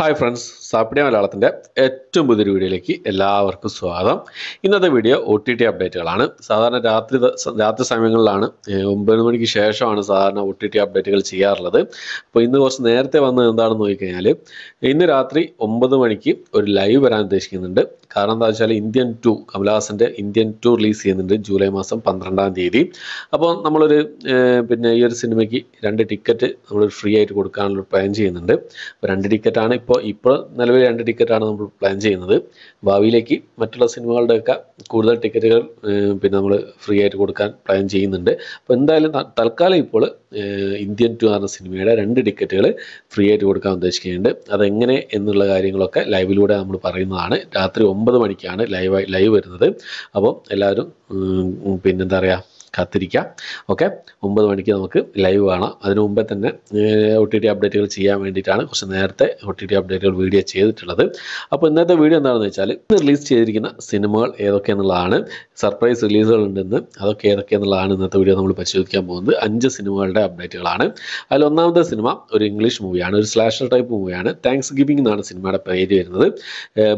hi friends സാപ്പിഡിയ മലയാളത്തിൻ്റെ ഏറ്റവും പുതിയൊരു വീഡിയോയിലേക്ക് എല്ലാവർക്കും സ്വാഗതം ഇന്നത്തെ വീഡിയോ ഒ ടി ടി അപ്ഡേറ്റുകളാണ് സാധാരണ രാത്രി രാത്രി സമയങ്ങളിലാണ് ഒമ്പത് മണിക്ക് ശേഷമാണ് സാധാരണ ഒ ടി ടി അപ്ഡേറ്റുകൾ ചെയ്യാറുള്ളത് അപ്പോൾ ഇന്ന് കുറച്ച് നേരത്തെ വന്നത് എന്താണെന്ന് നോക്കിക്കഴിഞ്ഞാൽ ഇന്ന് രാത്രി ഒമ്പത് മണിക്ക് ഒരു ലൈവ് വരാൻ ഉദ്ദേശിക്കുന്നുണ്ട് കാരണം എന്താ വെച്ചാൽ ഇന്ത്യൻ ടു കമലഹാസൻ്റെ ഇന്ത്യൻ ടു റിലീസ് ചെയ്യുന്നുണ്ട് ജൂലൈ മാസം പന്ത്രണ്ടാം തീയതി അപ്പോൾ നമ്മളൊരു പിന്നെ ഈ ഒരു സിനിമയ്ക്ക് രണ്ട് ടിക്കറ്റ് നമ്മൾ ഫ്രീ ആയിട്ട് കൊടുക്കാനുള്ള പ്ലാൻ ചെയ്യുന്നുണ്ട് അപ്പോൾ രണ്ട് ടിക്കറ്റാണ് ഇപ്പോൾ ഇപ്പോൾ നിലവിൽ രണ്ട് ടിക്കറ്റാണ് നമ്മൾ പ്ലാൻ ചെയ്യുന്നത് ഭാവിയിലേക്ക് മറ്റുള്ള സിനിമകളുടെയൊക്കെ കൂടുതൽ ടിക്കറ്റുകൾ പിന്നെ നമ്മൾ ഫ്രീ ആയിട്ട് കൊടുക്കാൻ പ്ലാൻ ചെയ്യുന്നുണ്ട് അപ്പോൾ എന്തായാലും തൽക്കാലം ഇപ്പോൾ ഇന്ത്യൻ ടു എന്ന സിനിമയുടെ രണ്ട് ടിക്കറ്റുകൾ ഫ്രീ ആയിട്ട് കൊടുക്കാൻ ഉദ്ദേശിക്കുന്നുണ്ട് അതെങ്ങനെ എന്നുള്ള കാര്യങ്ങളൊക്കെ ലൈവിലൂടെ നമ്മൾ പറയുന്നതാണ് രാത്രി ഒമ്പത് ഒമ്പത് മണിക്കാണ് ലൈവ് ലൈവ് വരുന്നത് അപ്പോൾ എല്ലാവരും പിന്നെന്താ പറയുക കാത്തിരിക്കാം ഓക്കെ ഒമ്പത് മണിക്ക് നമുക്ക് ലൈവ് കാണാം അതിനു മുമ്പേ തന്നെ ഒ ടി ടി അപ്ഡേറ്റുകൾ ചെയ്യാൻ വേണ്ടിയിട്ടാണ് കുറച്ച് നേരത്തെ ഒ ടി ടി അപ്ഡേറ്റുകൾ വീഡിയോ ചെയ്തിട്ടുള്ളത് അപ്പോൾ ഇന്നത്തെ വീഡിയോ എന്താണെന്ന് വെച്ചാൽ ഇന്ന് റിലീസ് ചെയ്തിരിക്കുന്ന സിനിമകൾ ഏതൊക്കെയെന്നുള്ളതാണ് സർപ്രൈസ് റിലീസുകൾ ഉണ്ടെന്ന് അതൊക്കെ ഏതൊക്കെയെന്നുള്ളതാണ് ഇന്നത്തെ വീഡിയോ നമ്മൾ പരിശോധിക്കാൻ പോകുന്നത് അഞ്ച് സിനിമകളുടെ അപ്ഡേറ്റുകളാണ് അതിൽ ഒന്നാമത്തെ സിനിമ ഒരു ഇംഗ്ലീഷ് മൂവിയാണ് ഒരു സ്ലാഷർ ടൈപ്പ് മൂവിയാണ് താങ്ക്സ് ഗിവിംഗ് എന്നാണ് സിനിമയുടെ പേര് വരുന്നത്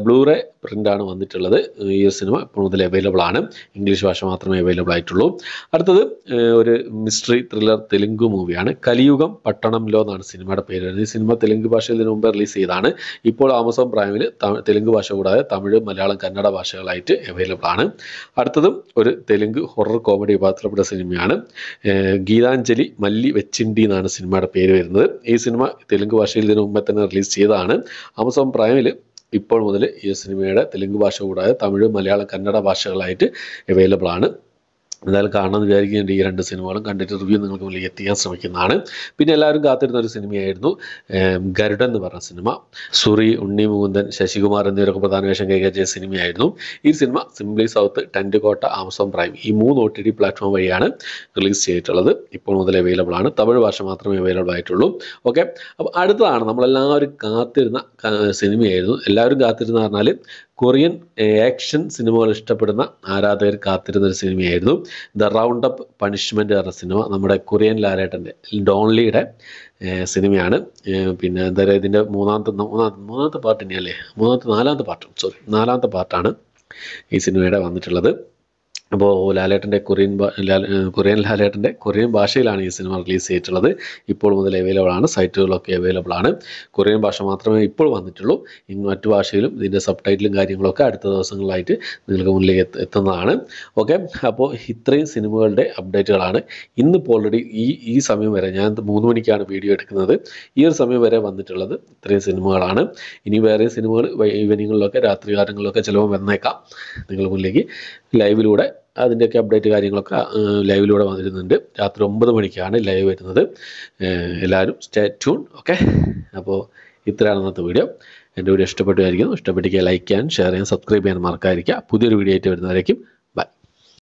ബ്ലൂറേ പ്രിൻ്റാണ് വന്നിട്ടുള്ളത് ഈ സിനിമ ഇപ്പോൾ മുതൽ അവൈലബിൾ ആണ് ഇംഗ്ലീഷ് ഭാഷ മാത്രമേ അവൈലബിൾ ആയിട്ടുള്ളൂ അടുത്തത് ഒരു മിസ്റ്ററി ത്രില്ലർ തെലുങ്ക് മൂവിയാണ് കലിയുഗം പട്ടണംലോ എന്നാണ് സിനിമയുടെ പേര് ഈ സിനിമ തെലുങ്ക് ഭാഷയിൽ ഇതിനു മുമ്പ് റിലീസ് ചെയ്തതാണ് ഇപ്പോൾ ആമസോൺ പ്രൈമിൽ തെലുങ്ക് ഭാഷ കൂടാതെ തമിഴ് മലയാളം കന്നഡ ഭാഷകളായിട്ട് അവൈലബിൾ ആണ് അടുത്തതും ഒരു തെലുങ്ക് ഹൊറർ കോമഡി പാത്രപ്പെട്ട സിനിമയാണ് ഗീതാഞ്ജലി മല്ലി വെച്ചിണ്ടി എന്നാണ് സിനിമയുടെ പേര് വരുന്നത് ഈ സിനിമ തെലുങ്ക് ഭാഷയിൽ ഇതിനു മുമ്പേ തന്നെ റിലീസ് ചെയ്തതാണ് ആമസോൺ പ്രൈമിൽ ഇപ്പോൾ മുതൽ ഈ സിനിമയുടെ തെലുങ്ക് ഭാഷ കൂടാതെ തമിഴ് മലയാളം കന്നഡ ഭാഷകളായിട്ട് അവൈലബിൾ ആണ് എന്തായാലും കാണണമെന്ന് വിചാരിക്കുന്നുണ്ട് ഈ രണ്ട് സിനിമകളും കണ്ടിട്ട് റിവ്യൂ നിങ്ങൾക്ക് മുന്നിൽ എത്തിക്കാൻ ശ്രമിക്കുന്നതാണ് പിന്നെ എല്ലാവരും കാത്തിരുന്ന ഒരു സിനിമയായിരുന്നു ഗരുഡൻ എന്ന് പറഞ്ഞ സിനിമ സുറി ഉണ്ണി മുകുന്ദൻ ശശികുമാർ എന്നിവരൊക്കെ പ്രധാന വേഷം കൈകാര്യം സിനിമയായിരുന്നു ഈ സിനിമ simply south Tentkotta Amazon Prime ഈ മൂന്ന് ഒ ടി ടി പ്ലാറ്റ്ഫോം വഴിയാണ് റിലീസ് ചെയ്തിട്ടുള്ളത് ഇപ്പോൾ മുതൽ അവൈലബിൾ ആണ് തമിഴ് ഭാഷ മാത്രമേ അവൈലബിൾ ആയിട്ടുള്ളൂ ഓക്കെ അപ്പോൾ അടുത്തതാണ് നമ്മളെല്ലാവരും കാത്തിരുന്ന സിനിമയായിരുന്നു എല്ലാവരും കാത്തിരുന്ന പറഞ്ഞാൽ കൊറിയൻ ആക്ഷൻ സിനിമകൾ ഇഷ്ടപ്പെടുന്ന ആരാധകർ കാത്തിരുന്ന ഒരു സിനിമയായിരുന്നു ദ റൗണ്ട് അപ്പ് പണിഷ്മെൻ്റ് എന്ന സിനിമ നമ്മുടെ കൊറിയൻ ലാലേട്ടൻ്റെ ഡോൺലിയുടെ സിനിമയാണ് പിന്നെ എന്താ പറയുക ഇതിൻ്റെ മൂന്നാമത്തെ മൂന്നാമത്തെ മൂന്നാമത്തെ പാർട്ട് ഇനിയല്ലേ അല്ലേ മൂന്നാമത്തെ നാലാമത്തെ പാർട്ട് സോറി നാലാമത്തെ പാർട്ടാണ് ഈ സിനിമയുടെ വന്നിട്ടുള്ളത് അപ്പോൾ ലാലേട്ടൻ്റെ കൊറിയൻ കൊറിയൻ ലാലേട്ടൻ്റെ കൊറിയൻ ഭാഷയിലാണ് ഈ സിനിമ റിലീസ് ചെയ്തിട്ടുള്ളത് ഇപ്പോൾ മുതൽ അവൈലബിൾ ആണ് സൈറ്റുകളൊക്കെ അവൈലബിൾ ആണ് കൊറിയൻ ഭാഷ മാത്രമേ ഇപ്പോൾ വന്നിട്ടുള്ളൂ ഇനി മറ്റു ഭാഷയിലും ഇതിൻ്റെ സബ് ടൈറ്റിലും കാര്യങ്ങളൊക്കെ അടുത്ത ദിവസങ്ങളിലായിട്ട് നിങ്ങൾക്ക് മുന്നിലേക്ക് എത്തുന്നതാണ് ഓക്കെ അപ്പോൾ ഇത്രയും സിനിമകളുടെ അപ്ഡേറ്റുകളാണ് ഇന്നിപ്പോൾ ഓൾറെഡി ഈ ഈ സമയം വരെ ഞാൻ മൂന്ന് മണിക്കാണ് വീഡിയോ എടുക്കുന്നത് ഈ ഒരു സമയം വരെ വന്നിട്ടുള്ളത് ഇത്രയും സിനിമകളാണ് ഇനി വേറെ സിനിമകൾ രാത്രി കാലങ്ങളിലൊക്കെ ചിലവ് വന്നേക്കാം നിങ്ങൾ മുന്നിലേക്ക് ലൈവിലൂടെ അതിൻ്റെയൊക്കെ അപ്ഡേറ്റ് കാര്യങ്ങളൊക്കെ ലൈവിലൂടെ വന്നിരുന്നുണ്ട് രാത്രി ഒമ്പത് മണിക്കാണ് ലൈവ് വരുന്നത് എല്ലാവരും സ്റ്റേ ട്യൂൺ ഓക്കെ അപ്പോൾ ഇത്രയാണ് ഇന്നത്തെ വീഡിയോ എൻ്റെ വീഡിയോ ഇഷ്ടപ്പെട്ടുമായിരിക്കുന്നു ഇഷ്ടപ്പെട്ടെങ്കിൽ ലൈക്ക് ചെയ്യാൻ ഷെയർ ചെയ്യാൻ സബ്സ്ക്രൈബ് ചെയ്യാൻ മറക്കാതിരിക്കുക പുതിയൊരു വീഡിയോ ആയിട്ട് വരുന്നതായിരിക്കും